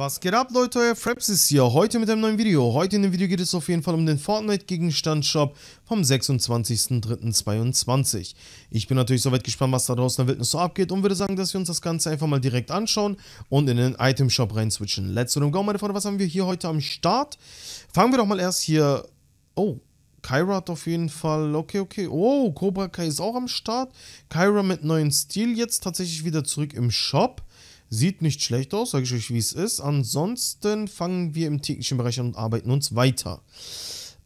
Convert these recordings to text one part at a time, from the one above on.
Was geht ab Leute, euer Fraps ist hier, heute mit einem neuen Video. Heute in dem Video geht es auf jeden Fall um den Fortnite Gegenstand Shop vom 26.03.22. Ich bin natürlich soweit gespannt, was da draußen in der Wildnis so abgeht und würde sagen, dass wir uns das Ganze einfach mal direkt anschauen und in den Item Shop switchen. Let's go, meine Freunde, was haben wir hier heute am Start? Fangen wir doch mal erst hier... Oh, Kyra hat auf jeden Fall, okay, okay. Oh, Cobra Kai ist auch am Start. Kyra mit neuen Stil jetzt tatsächlich wieder zurück im Shop. Sieht nicht schlecht aus, sage ich euch, wie es ist. Ansonsten fangen wir im täglichen Bereich an und arbeiten uns weiter.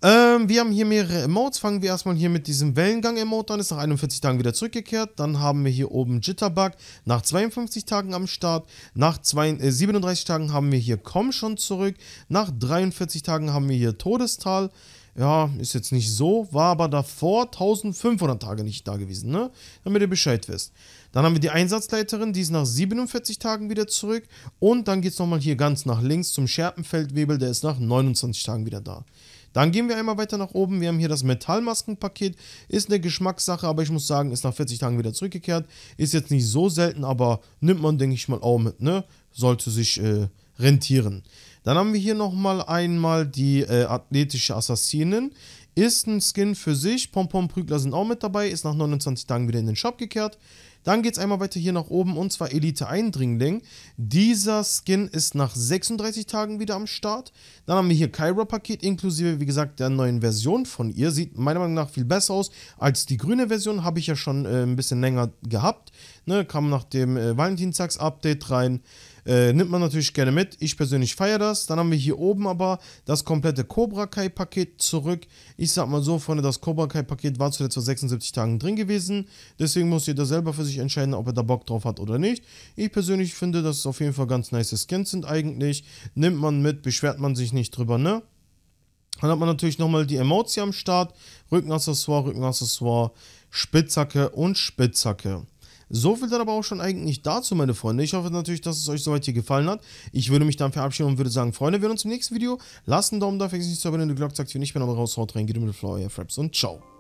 Ähm, wir haben hier mehrere Emotes. Fangen wir erstmal hier mit diesem Wellengang-Emote an. Ist nach 41 Tagen wieder zurückgekehrt. Dann haben wir hier oben Jitterbug. Nach 52 Tagen am Start. Nach zwei, äh, 37 Tagen haben wir hier Komm schon zurück. Nach 43 Tagen haben wir hier Todestal ja, ist jetzt nicht so, war aber davor 1500 Tage nicht da gewesen, ne? Damit ihr Bescheid wisst. Dann haben wir die Einsatzleiterin, die ist nach 47 Tagen wieder zurück. Und dann geht es nochmal hier ganz nach links zum Scherpenfeldwebel, der ist nach 29 Tagen wieder da. Dann gehen wir einmal weiter nach oben. Wir haben hier das Metallmaskenpaket. Ist eine Geschmackssache, aber ich muss sagen, ist nach 40 Tagen wieder zurückgekehrt. Ist jetzt nicht so selten, aber nimmt man, denke ich mal, auch mit, ne? Sollte sich äh, rentieren. Dann haben wir hier nochmal einmal die äh, athletische Assassinen. Ist ein Skin für sich. Pompom-Prügler sind auch mit dabei. Ist nach 29 Tagen wieder in den Shop gekehrt. Dann geht es einmal weiter hier nach oben und zwar Elite Eindringling. Dieser Skin ist nach 36 Tagen wieder am Start. Dann haben wir hier Kyra-Paket inklusive, wie gesagt, der neuen Version von ihr. Sieht meiner Meinung nach viel besser aus als die grüne Version. Habe ich ja schon äh, ein bisschen länger gehabt. Ne, kam nach dem äh, Valentinstags-Update rein. Äh, nimmt man natürlich gerne mit. Ich persönlich feiere das. Dann haben wir hier oben aber das komplette Cobra Kai-Paket zurück. Ich sag mal so, Freunde, das Cobra Kai-Paket war zuletzt vor 76 Tagen drin gewesen. Deswegen muss jeder selber für sich entscheiden, ob er da Bock drauf hat oder nicht. Ich persönlich finde, dass es auf jeden Fall ganz nice Skins sind eigentlich. Nimmt man mit, beschwert man sich nicht drüber, ne? Dann hat man natürlich nochmal die Emotes am Start. Rückenaccessoire, Rückenaccessoire, Spitzhacke und Spitzhacke. So viel dann aber auch schon eigentlich dazu, meine Freunde. Ich hoffe natürlich, dass es euch soweit hier gefallen hat. Ich würde mich dann verabschieden und würde sagen, Freunde, wir sehen uns im nächsten Video. Lasst einen Daumen da, vergesst nicht zu abonnieren, die Glocke zu aktivieren. Ich bin aber raus, haut rein, geht mit Flower, euer Fraps und ciao.